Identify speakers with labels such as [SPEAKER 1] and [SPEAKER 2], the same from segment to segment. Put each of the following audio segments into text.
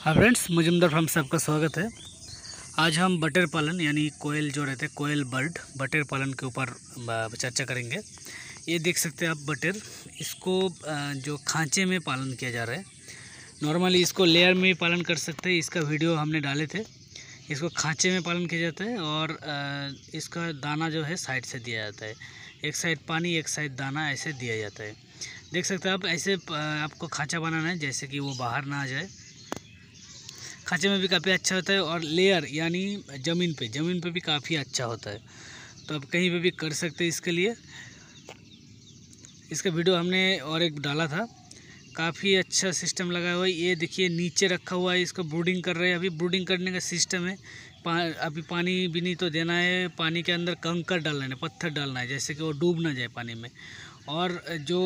[SPEAKER 1] हाँ friends मुजमदार farm से आपका स्वागत है आज हम बटेर पालन यानी कोयल जो रहते हैं कोयल बर्ड बटेर पालन के ऊपर चर्चा करेंगे ये देख सकते हैं आप बटेर इसको जो खांचे में पालन किया जा रहा है नॉर्मली इसको लेयर में पालन कर सकते हैं इसका वीडियो हमने डाले थे इसको खांचे में पालन किया जाता है और इसका दाना जो है साइड से दिया जाता है एक साइड पानी एक साइड दाना ऐसे दिया जाता है देख सकते हैं आप ऐसे आपको खांचा बनाना है जैसे कि वो बाहर ना आ जाए खाँचे में भी काफ़ी अच्छा होता है और लेयर यानी ज़मीन पे ज़मीन पे भी काफ़ी अच्छा होता है तो आप कहीं पे भी कर सकते हैं इसके लिए इसका वीडियो हमने और एक डाला था काफ़ी अच्छा सिस्टम लगा हुआ है ये देखिए नीचे रखा हुआ है इसको ब्रूडिंग कर रहे हैं अभी ब्रूडिंग करने का सिस्टम है पा, अभी पानी भी नहीं तो देना है पानी के अंदर कंकर डालना है पत्थर डालना है जैसे कि वो डूब ना जाए पानी में और जो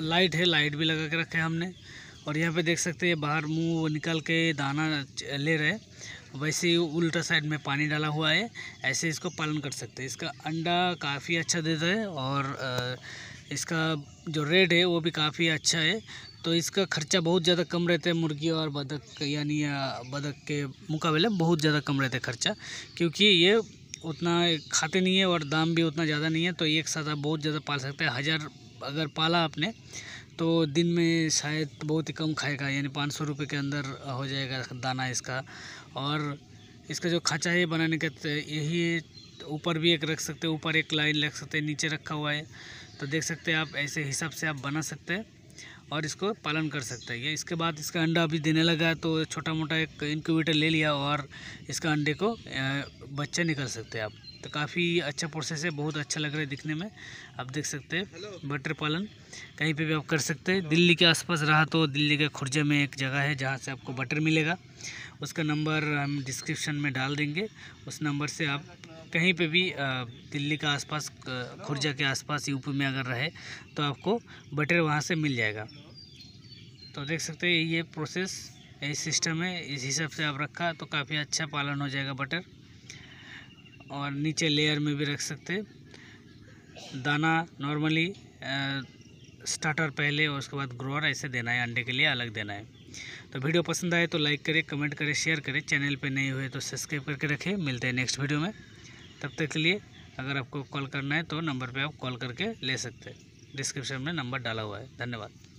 [SPEAKER 1] लाइट है लाइट भी लगा के रखे हमने और यहाँ पे देख सकते हैं बाहर मुंह निकाल के दाना ले रहे वैसे ही उल्टा साइड में पानी डाला हुआ है ऐसे इसको पालन कर सकते हैं इसका अंडा काफ़ी अच्छा देता है और इसका जो रेट है वो भी काफ़ी अच्छा है तो इसका खर्चा बहुत ज़्यादा कम रहता है मुर्गी और बदक यानी बदक के मुकाबले बहुत ज़्यादा कम रहता है खर्चा क्योंकि ये उतना खाते नहीं है और दाम भी उतना ज़्यादा नहीं है तो एक साथ आप बहुत ज़्यादा पाल सकते हैं हज़ार अगर पाला आपने तो दिन में शायद बहुत ही कम खाएगा यानी पाँच सौ रुपये के अंदर हो जाएगा दाना इसका और इसका जो खाँचा है बनाने का यही ऊपर भी एक रख सकते हैं ऊपर एक लाइन रख सकते हैं नीचे रखा हुआ है तो देख सकते हैं आप ऐसे हिसाब से आप बना सकते हैं और इसको पालन कर सकते हैं ये इसके बाद इसका अंडा अभी देने लगा तो छोटा मोटा एक इनक्यूबेटर ले लिया और इसका अंडे को बच्चे निकल सकते हैं आप तो काफ़ी अच्छा प्रोसेस है बहुत अच्छा लग रहा है दिखने में आप देख सकते हैं बटर पालन कहीं पे भी आप कर सकते हैं दिल्ली के आसपास रहा तो दिल्ली के खुर्जे में एक जगह है जहाँ से आपको बटर मिलेगा उसका नंबर हम डिस्क्रिप्शन में डाल देंगे उस नंबर से आप कहीं पे भी दिल्ली के आसपास खुर्जा के आसपास यूपी में अगर रहे तो आपको बटर वहाँ से मिल जाएगा तो देख सकते ये प्रोसेस यही सिस्टम है इस हिसाब से आप रखा तो काफ़ी अच्छा पालन हो जाएगा बटर और नीचे लेयर में भी रख सकते हैं दाना नॉर्मली स्टार्टर पहले और उसके बाद ग्रोअर ऐसे देना है अंडे के लिए अलग देना है तो वीडियो पसंद आए तो लाइक करें कमेंट करें शेयर करें चैनल पे नहीं हुए तो सब्सक्राइब करके रखें मिलते हैं नेक्स्ट वीडियो में तब तक के लिए अगर आपको कॉल करना है तो नंबर पर आप कॉल करके ले सकते हैं डिस्क्रिप्शन में नंबर डाला हुआ है धन्यवाद